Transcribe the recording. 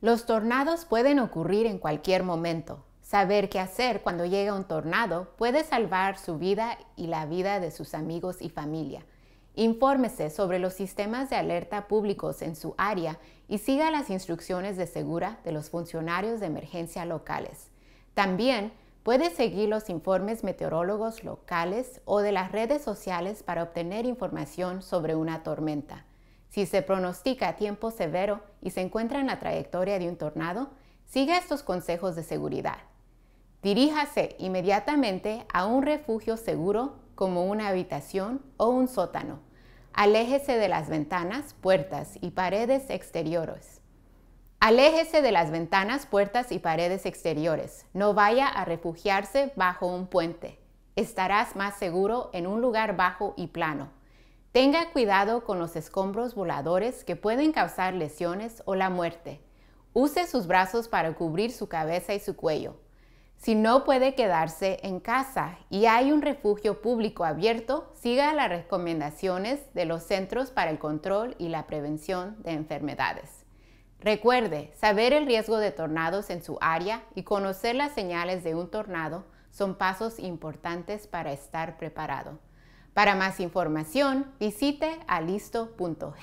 Los tornados pueden ocurrir en cualquier momento. Saber qué hacer cuando llega un tornado puede salvar su vida y la vida de sus amigos y familia. Infórmese sobre los sistemas de alerta públicos en su área y siga las instrucciones de segura de los funcionarios de emergencia locales. También puede seguir los informes meteorólogos locales o de las redes sociales para obtener información sobre una tormenta. Si se pronostica tiempo severo y se encuentra en la trayectoria de un tornado, siga estos consejos de seguridad. Diríjase inmediatamente a un refugio seguro como una habitación o un sótano. Aléjese de las ventanas, puertas y paredes exteriores. Aléjese de las ventanas, puertas y paredes exteriores. No vaya a refugiarse bajo un puente. Estarás más seguro en un lugar bajo y plano. Tenga cuidado con los escombros voladores que pueden causar lesiones o la muerte. Use sus brazos para cubrir su cabeza y su cuello. Si no puede quedarse en casa y hay un refugio público abierto, siga las recomendaciones de los Centros para el Control y la Prevención de Enfermedades. Recuerde, saber el riesgo de tornados en su área y conocer las señales de un tornado son pasos importantes para estar preparado. Para más información, visite alisto.gov.